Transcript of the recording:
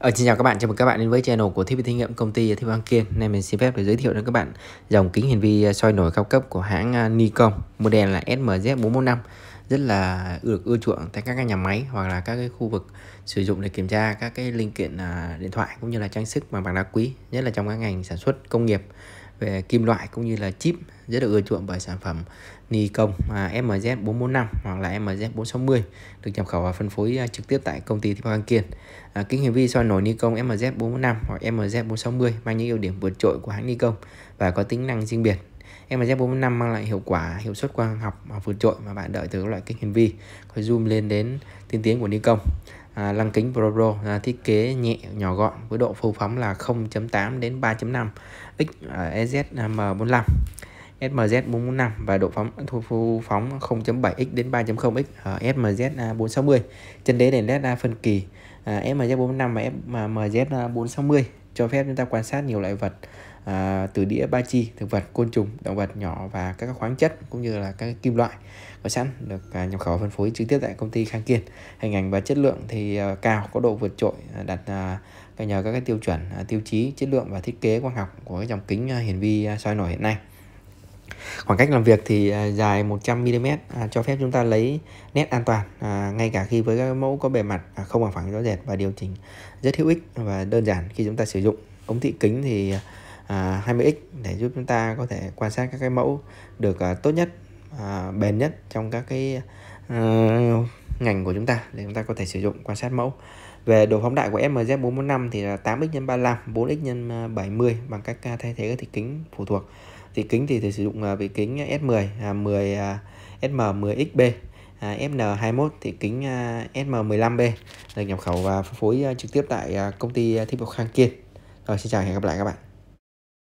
Ờ, xin chào các bạn, chào mừng các bạn đến với channel của thiết bị thí nghiệm công ty Thiết Quang Kiên. Nay mình xin phép để giới thiệu đến các bạn dòng kính hiển vi ờ, soi nổi cao cấp của hãng ờ, Nikon, model là SMZ415 rất là được ưa chuộng tại các nhà máy hoặc là các cái khu vực sử dụng để kiểm tra các cái linh kiện ờ, điện thoại cũng như là trang sức bằng bạc đá quý, nhất là trong các ngành sản xuất công nghiệp về kim loại cũng như là chip rất được ưa chuộng bởi sản phẩm Nikon à, MZ445 hoặc là MZ460 được nhập khẩu và phân phối à, trực tiếp tại công ty Thịnh Hoàng Kiên. À, kính hiển vi soi nổi Nikon MZ445 hoặc MZ460 mang những ưu điểm vượt trội của hãng Nikon và có tính năng riêng biệt. MZ445 mang lại hiệu quả, hiệu suất quang học vượt trội mà bạn đợi từ các loại kính hiển vi có zoom lên đến tiên tiến của Nikon à, lăng kính Pro Pro à, thiết kế nhẹ nhỏ gọn với độ phù phóng là 0.8 đến 3.5 x à, EZM45 à, SMZ445 và độ phóng thu phu phóng 0.7x đến 3.0x ở SMZ460 chân đế đèn led à, phân kỳ à, SMZ445 và SMZ460 cho phép chúng ta quan sát nhiều loại vật à, từ đĩa ba chi thực vật côn trùng động vật nhỏ và các khoáng chất cũng như là các kim loại có sẵn được à, nhập khẩu phân phối trực tiếp tại công ty Khang Kiên hình ảnh và chất lượng thì à, cao có độ vượt trội à, đặt à, nhờ các cái tiêu chuẩn à, tiêu chí chất lượng và thiết kế quang học của cái dòng kính à, hiển vi à, soi nổi hiện nay Khoảng cách làm việc thì à, dài 100mm à, cho phép chúng ta lấy nét an toàn à, ngay cả khi với các mẫu có bề mặt không bằng phẳng rõ rệt và điều chỉnh rất hữu ích và đơn giản khi chúng ta sử dụng. Ống thị kính thì à, 20x để giúp chúng ta có thể quan sát các cái mẫu được tốt nhất, bền nhất trong các cái ngành của chúng ta để chúng ta có thể sử dụng quan sát mẫu về độ phóng đại của MZ445 thì là 8x x 35 4x x 70 bằng cách à, thay thế các thị kính phụ thuộc thị kính thì thì sử dụng à, về kính S10 10 SM10XB FN21 thì kính à, SM15B được nhập khẩu và phân phối trực tiếp tại công ty Thiết bị Khang Kiên. Rồi xin chào hẹn gặp lại các bạn.